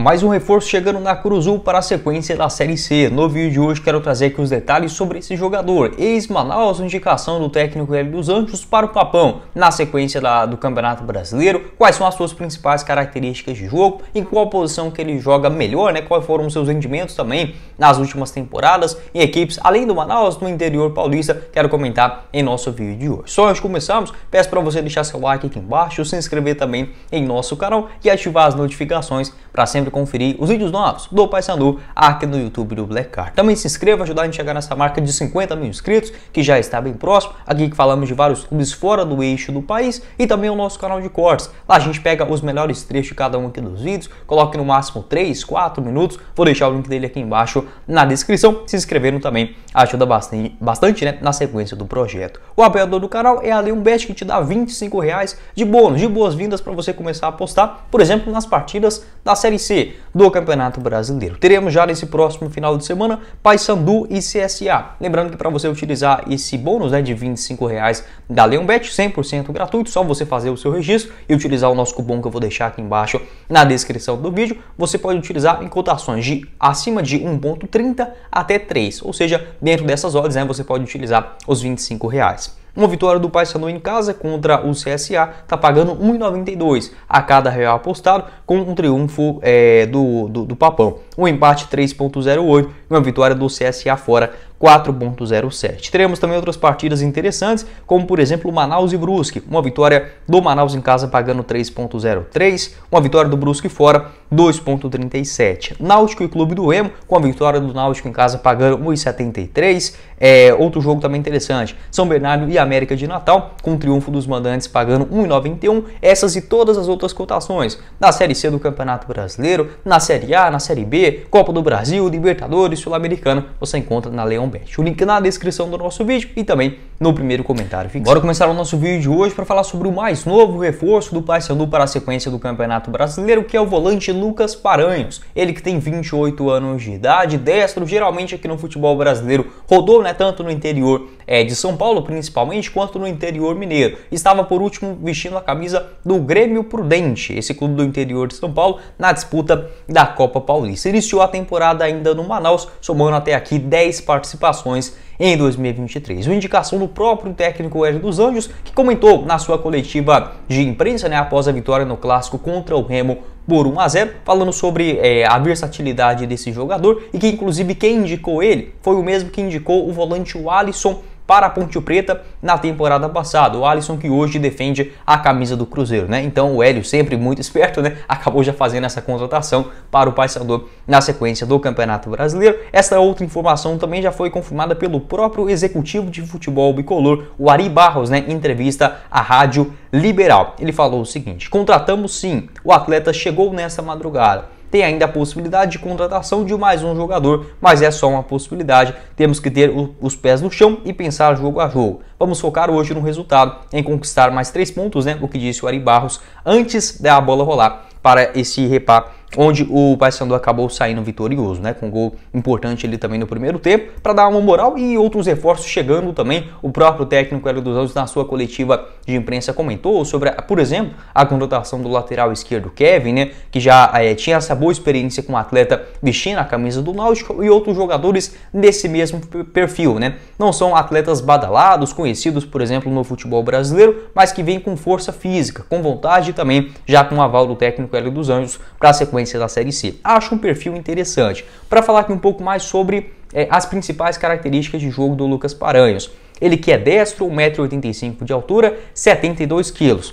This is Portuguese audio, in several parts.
Mais um reforço chegando na Cruzul para a sequência da Série C. No vídeo de hoje quero trazer aqui os detalhes sobre esse jogador. Ex-Manaus, indicação do técnico Hélio dos Anjos para o Papão. Na sequência da, do Campeonato Brasileiro, quais são as suas principais características de jogo, em qual posição que ele joga melhor, né? quais foram os seus rendimentos também nas últimas temporadas em equipes além do Manaus, no interior paulista, quero comentar em nosso vídeo de hoje. Só antes de começarmos, peço para você deixar seu like aqui embaixo, se inscrever também em nosso canal e ativar as notificações para sempre conferir os vídeos novos do Paysandu aqui no YouTube do Black Card. Também se inscreva, ajudar a gente a chegar nessa marca de 50 mil inscritos, que já está bem próximo. Aqui que falamos de vários clubes fora do eixo do país e também o nosso canal de cortes. Lá a gente pega os melhores trechos de cada um aqui dos vídeos, coloque no máximo 3, 4 minutos. Vou deixar o link dele aqui embaixo na descrição. Se inscrevendo também ajuda bastante, bastante né, na sequência do projeto. O apoiador do canal é a Leon que te dá 25 reais de bônus, de boas-vindas para você começar a apostar, por exemplo, nas partidas da Série C do Campeonato Brasileiro. Teremos já nesse próximo final de semana Paysandu e CSA. Lembrando que para você utilizar esse bônus né, de R$25,00 da Leonbet, 100% gratuito, só você fazer o seu registro e utilizar o nosso cupom que eu vou deixar aqui embaixo na descrição do vídeo. Você pode utilizar em cotações de acima de 1.30 até 3, ou seja, dentro dessas horas né, você pode utilizar os R$25,00. Uma vitória do Paysandu em casa contra o CSA está pagando 1,92 a cada real apostado, com um triunfo é, do, do, do Papão. Um empate 3,08 e uma vitória do CSA fora 4.07. Teremos também outras partidas interessantes, como por exemplo Manaus e Brusque. Uma vitória do Manaus em casa pagando 3.03, uma vitória do Brusque fora 2.37. Náutico e Clube do Remo com a vitória do Náutico em casa pagando 1.73. É, outro jogo também interessante, São Bernardo e América de Natal com o triunfo dos mandantes pagando 1.91. Essas e todas as outras cotações na Série C do Campeonato Brasileiro, na Série A, na Série B, Copa do Brasil, Libertadores, Sul-Americana, você encontra na Leão o link na descrição do nosso vídeo e também no primeiro comentário fixado. Bora começar o nosso vídeo de hoje para falar sobre o mais novo reforço do Paysandu para a sequência do Campeonato Brasileiro, que é o volante Lucas Paranhos. Ele que tem 28 anos de idade, destro, geralmente aqui no futebol brasileiro, rodou né, tanto no interior é, de São Paulo, principalmente, quanto no interior mineiro. Estava por último vestindo a camisa do Grêmio Prudente, esse clube do interior de São Paulo, na disputa da Copa Paulista. Iniciou a temporada ainda no Manaus, somando até aqui 10 participantes participações em 2023. Uma indicação do próprio técnico Hélio dos Anjos, que comentou na sua coletiva de imprensa né, após a vitória no clássico contra o Remo por 1 a 0, falando sobre é, a versatilidade desse jogador e que inclusive quem indicou ele foi o mesmo que indicou o volante Alisson para a Ponte Preta na temporada passada. O Alisson que hoje defende a camisa do Cruzeiro, né? Então o Hélio, sempre muito esperto, né? Acabou já fazendo essa contratação para o Paysandu na sequência do Campeonato Brasileiro. Essa outra informação também já foi confirmada pelo próprio executivo de futebol bicolor, o Ari Barros, né? Em entrevista à Rádio Liberal. Ele falou o seguinte: contratamos sim, o atleta chegou nessa madrugada tem ainda a possibilidade de contratação de mais um jogador, mas é só uma possibilidade. Temos que ter os pés no chão e pensar jogo a jogo. Vamos focar hoje no resultado, em conquistar mais três pontos, né? O que disse o Ari Barros antes da bola rolar para esse repá onde o Paysandu acabou saindo vitorioso, né? Com gol importante ali também no primeiro tempo, para dar uma moral e outros reforços chegando também. O próprio técnico Hélio dos Anjos, na sua coletiva de imprensa, comentou sobre, por exemplo, a contratação do lateral esquerdo Kevin, né? Que já é, tinha essa boa experiência com o atleta vestindo a camisa do Náutico e outros jogadores desse mesmo perfil, né? Não são atletas badalados, conhecidos, por exemplo, no futebol brasileiro, mas que vêm com força física, com vontade também, já com o aval do técnico Hélio dos Anjos, para sequência sequência da Série C. Acho um perfil interessante. Para falar aqui um pouco mais sobre é, as principais características de jogo do Lucas Paranhos. Ele que é destro, 1,85m de altura, 72kg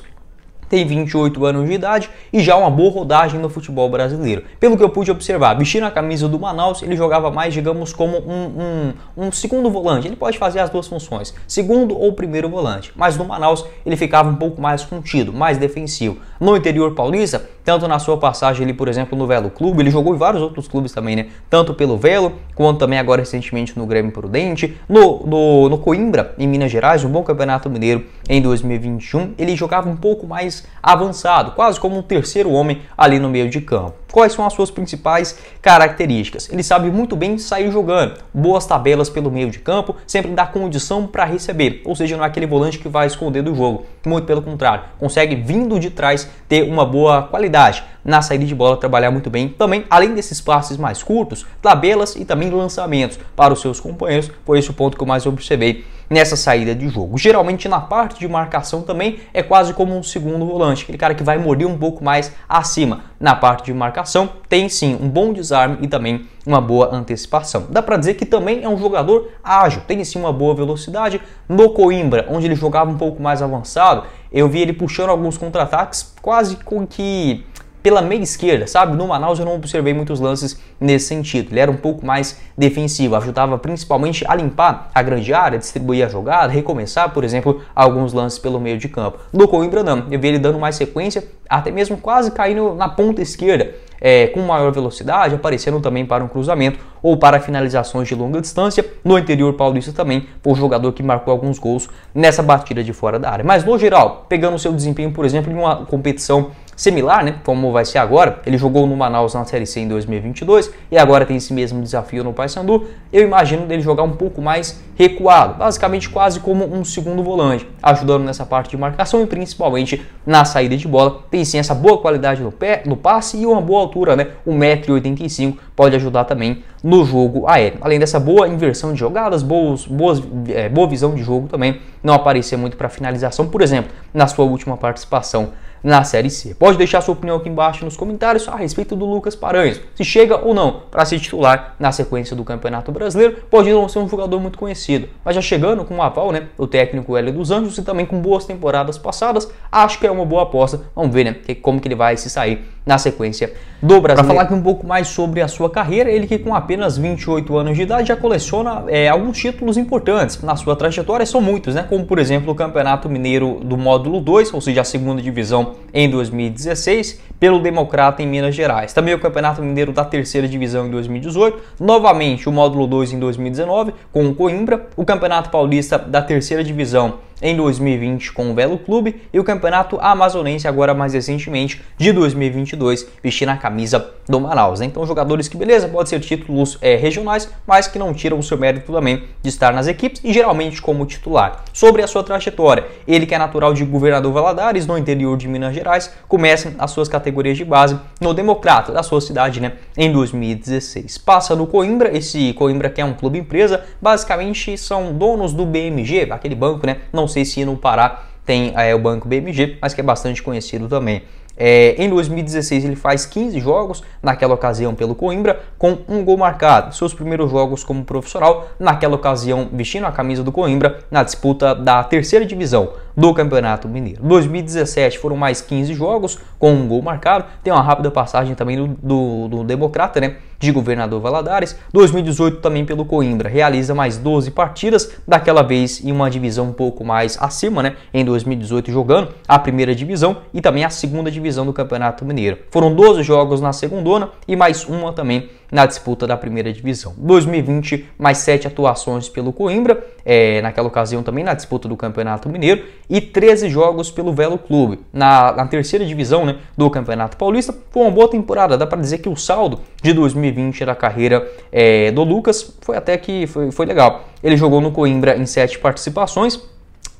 tem 28 anos de idade e já uma boa rodagem no futebol brasileiro. Pelo que eu pude observar, vestindo a camisa do Manaus, ele jogava mais, digamos, como um, um, um, segundo volante. Ele pode fazer as duas funções, segundo ou primeiro volante. Mas no Manaus ele ficava um pouco mais contido, mais defensivo. No interior paulista, tanto na sua passagem ali, por exemplo, no Velo Clube, ele jogou em vários outros clubes também, né? Tanto pelo Velo, quanto também agora recentemente no Grêmio Prudente, no, no, no Coimbra, em Minas Gerais, um bom campeonato mineiro em 2021. Ele jogava um pouco mais avançado, quase como um terceiro homem ali no meio de campo. Quais são as suas principais características? Ele sabe muito bem sair jogando, boas tabelas pelo meio de campo, sempre dá condição para receber, ou seja, não é aquele volante que vai esconder do jogo, muito pelo contrário, consegue vindo de trás ter uma boa qualidade na saída de bola trabalhar muito bem também, além desses passes mais curtos, tabelas e também lançamentos para os seus companheiros. Foi esse o ponto que eu mais observei nessa saída de jogo. Geralmente na parte de marcação também é quase como um segundo volante, aquele cara que vai morder um pouco mais acima. Na parte de marcação tem sim um bom desarme e também uma boa antecipação. Dá para dizer que também é um jogador ágil, tem sim uma boa velocidade. No Coimbra, onde ele jogava um pouco mais avançado, eu vi ele puxando alguns contra-ataques quase com que pela meia esquerda, sabe? No Manaus eu não observei muitos lances nesse sentido. Ele era um pouco mais defensivo, ajudava principalmente a limpar a grande área, distribuir a jogada, recomeçar, por exemplo, alguns lances pelo meio de campo. No Coimbra não, eu vi ele dando mais sequência, até mesmo quase caindo na ponta esquerda é, com maior velocidade, aparecendo também para um cruzamento ou para finalizações de longa distância. No interior paulista também foi um jogador que marcou alguns gols nessa batida de fora da área. Mas no geral, pegando o seu desempenho, por exemplo, em uma competição similar, né? Como vai ser agora. Ele jogou no Manaus na Série C em 2022 e agora tem esse mesmo desafio no Paysandu. Eu imagino dele jogar um pouco mais recuado, basicamente quase como um segundo volante, ajudando nessa parte de marcação e principalmente na saída de bola. Tem sim essa boa qualidade no pé, no passe e uma boa altura altura, né? 1,85m pode ajudar também no jogo aéreo. Além dessa boa inversão de jogadas, boas, boas é, boa visão de jogo também, não aparecer muito para finalização, por exemplo, na sua última participação na Série C. Pode deixar sua opinião aqui embaixo nos comentários a respeito do Lucas Paranhos, se chega ou não para ser titular na sequência do Campeonato Brasileiro. Pode não ser um jogador muito conhecido, mas já chegando com o aval, né, do técnico Hélio dos Anjos e também com boas temporadas passadas, acho que é uma boa aposta. Vamos ver, né, como que ele vai se sair na sequência do Brasil. Para falar aqui um pouco mais sobre a sua carreira, ele que com apenas 28 anos de idade já coleciona é, alguns títulos importantes na sua trajetória, são muitos, né? Como por exemplo o Campeonato Mineiro do Módulo 2, ou seja, a segunda divisão em 2016, pelo Democrata em Minas Gerais. Também o Campeonato Mineiro da Terceira Divisão em 2018, novamente o Módulo 2 em 2019 com o Coimbra, o Campeonato Paulista da Terceira Divisão em 2020 com o Velo Clube e o Campeonato Amazonense agora mais recentemente de 2022 vestindo a camisa do Manaus. Né? Então jogadores que beleza, pode ser títulos é, regionais, mas que não tiram o seu mérito também de estar nas equipes e geralmente como titular. Sobre a sua trajetória, ele que é natural de Governador Valadares, no interior de Minas Gerais, começa as suas categorias de base no Democrata da sua cidade, né, em 2016. Passa no Coimbra, esse Coimbra que é um clube empresa, basicamente são donos do BMG, aquele banco, né, não não sei se no Pará tem é, o Banco BMG, mas que é bastante conhecido também. É, em 2016 ele faz 15 jogos, naquela ocasião pelo Coimbra, com um gol marcado. Seus primeiros jogos como profissional, naquela ocasião vestindo a camisa do Coimbra na disputa da terceira divisão do Campeonato Mineiro. 2017 foram mais 15 jogos, com um gol marcado. Tem uma rápida passagem também do, do, do Democrata, né? De governador Valadares. 2018 também pelo Coimbra. Realiza mais 12 partidas, daquela vez em uma divisão um pouco mais acima, né? Em 2018 jogando a primeira divisão e também a segunda divisão do Campeonato Mineiro. Foram 12 jogos na segunda e mais uma também na disputa da primeira divisão. 2020, mais sete atuações pelo Coimbra, é, naquela ocasião também na disputa do Campeonato Mineiro, e 13 jogos pelo Velo Clube. Na, na terceira divisão né, do Campeonato Paulista, foi uma boa temporada, dá para dizer que o saldo de 2020 da carreira é, do Lucas foi até que foi, foi legal. Ele jogou no Coimbra em sete participações,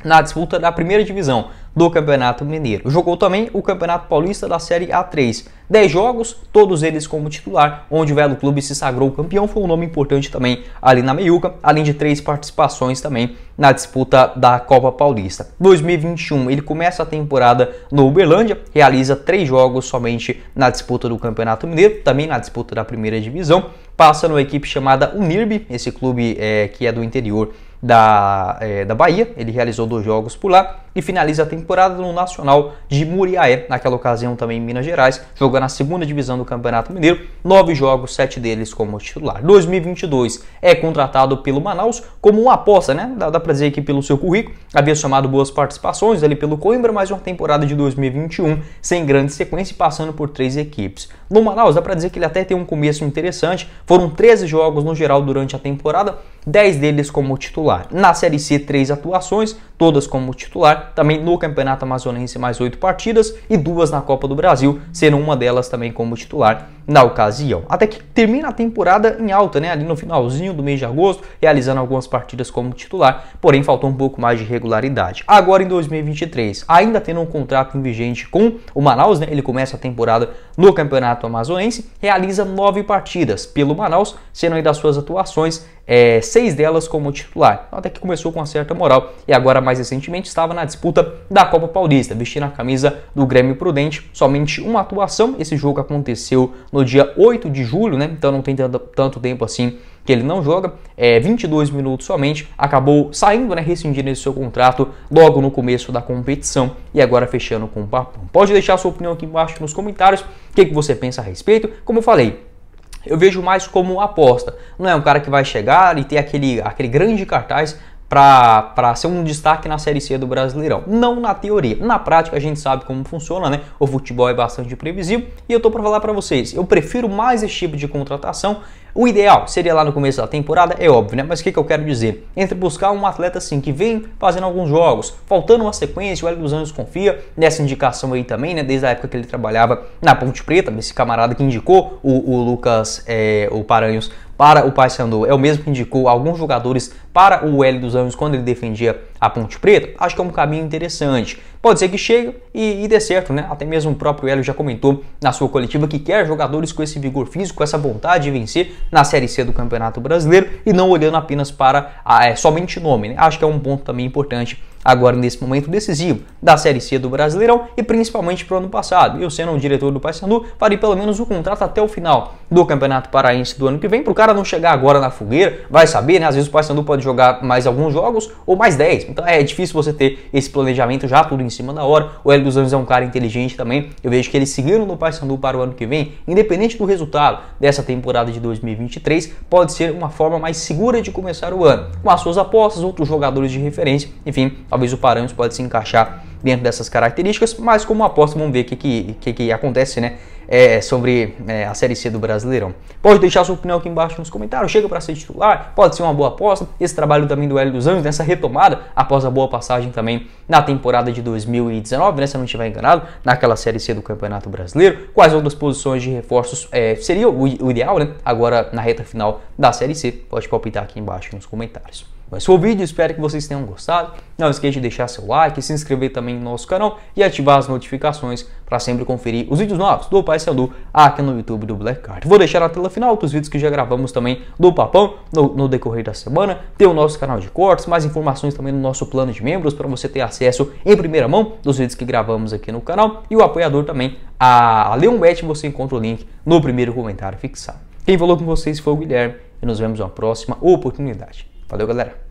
na disputa da primeira divisão do Campeonato Mineiro. Jogou também o Campeonato Paulista da Série A3. 10 jogos, todos eles como titular, onde o Velo Clube se sagrou campeão, foi um nome importante também ali na meiuca, além de três participações também na disputa da Copa Paulista. 2021, ele começa a temporada no Uberlândia, realiza três jogos somente na disputa do Campeonato Mineiro, também na disputa da primeira divisão, passa numa equipe chamada Unirbe, esse clube é, que é do interior da, é, da Bahia, ele realizou dois jogos por lá e finaliza a temporada no Nacional de Muriaé, naquela ocasião também em Minas Gerais, jogando na segunda divisão do Campeonato Mineiro, nove jogos, sete deles como titular. 2022 é contratado pelo Manaus como uma aposta, né? Dá, dá pra dizer que pelo seu currículo, havia somado boas participações ali pelo Coimbra, mas uma temporada de 2021 sem grande sequência e passando por três equipes. No Manaus, dá pra dizer que ele até tem um começo interessante, foram 13 jogos no geral durante a temporada, 10 deles como titular. Na Série C, 3 atuações, todas como titular, também no Campeonato Amazonense mais oito partidas e duas na Copa do Brasil, sendo uma delas também como titular na ocasião. Até que termina a temporada em alta, né? Ali no finalzinho do mês de agosto, realizando algumas partidas como titular, porém faltou um pouco mais de regularidade. Agora em 2023, ainda tendo um contrato vigente com o Manaus, né? Ele começa a temporada no Campeonato Amazonense, realiza nove partidas pelo Manaus, sendo aí das suas atuações é, seis delas como titular. Então, até que começou com uma certa moral e agora mais recentemente estava na disputa da Copa Paulista, vestindo a camisa do Grêmio Prudente, somente uma atuação. Esse jogo aconteceu no dia 8 de julho, né? Então não tem tanto, tempo assim que ele não joga, é, 22 minutos somente, acabou saindo, né, rescindindo esse seu contrato logo no começo da competição e agora fechando com o Papão. Pode deixar sua opinião aqui embaixo nos comentários, o que, que você pensa a respeito. Como eu falei, eu vejo mais como aposta. Não é um cara que vai chegar e ter aquele, aquele grande cartaz para ser um destaque na Série C do Brasileirão. Não na teoria. Na prática, a gente sabe como funciona, né? O futebol é bastante previsível. E eu tô para falar para vocês, eu prefiro mais esse tipo de contratação o ideal seria lá no começo da temporada, é óbvio, né? Mas o que, que eu quero dizer? Entre buscar um atleta assim que vem fazendo alguns jogos, faltando uma sequência, o Hélio dos Anjos confia nessa indicação aí também, né? Desde a época que ele trabalhava na Ponte Preta, esse camarada que indicou o, o Lucas, é, o Paranhos para o Paysandu, é o mesmo que indicou alguns jogadores para o Hélio dos Anjos quando ele defendia a Ponte Preta, acho que é um caminho interessante. Pode ser que chegue e, e dê certo, né? Até mesmo o próprio Hélio já comentou na sua coletiva que quer jogadores com esse vigor físico, com essa vontade de vencer na Série C do Campeonato Brasileiro e não olhando apenas para ah, é, somente nome, né? Acho que é um ponto também importante agora nesse momento decisivo da Série C do Brasileirão e principalmente para o ano passado. Eu, sendo o diretor do Paysandu, farei pelo menos o contrato até o final do Campeonato Paraense do ano que vem, para o cara não chegar agora na fogueira, vai saber, né? Às vezes o Paysandu pode jogar mais alguns jogos ou mais 10. Então é difícil você ter esse planejamento já tudo em cima da hora. O Hélio dos Anjos é um cara inteligente também. Eu vejo que eles seguiram no Paysandu para o ano que vem, independente do resultado dessa temporada de 2023, pode ser uma forma mais segura de começar o ano, com as suas apostas, outros jogadores de referência, enfim, Talvez o Paranhos pode se encaixar dentro dessas características, mas como aposta, vamos ver o que, que, que, que, acontece, né? É, sobre é, a Série C do Brasileirão. Pode deixar sua opinião aqui embaixo nos comentários. Chega para ser titular, pode ser uma boa aposta. Esse trabalho também do Hélio dos Anjos, nessa retomada após a boa passagem também na temporada de 2019, né? Se eu não estiver enganado, naquela Série C do Campeonato Brasileiro. Quais outras posições de reforços é, seria o, o ideal, né? Agora na reta final da Série C. Pode palpitar aqui embaixo nos comentários. Mas foi o vídeo, espero que vocês tenham gostado. Não esqueça de deixar seu like, se inscrever também no nosso canal e ativar as notificações para sempre conferir os vídeos novos do Pai Sandu aqui no YouTube do Black Card. Vou deixar na tela final dos vídeos que já gravamos também do Papão no, no decorrer da semana. Tem o nosso canal de cortes, mais informações também no nosso plano de membros para você ter acesso em primeira mão dos vídeos que gravamos aqui no canal. E o apoiador também, a Leon você encontra o link no primeiro comentário fixado. Quem falou com vocês foi o Guilherme e nos vemos na próxima oportunidade. Valeu, galera!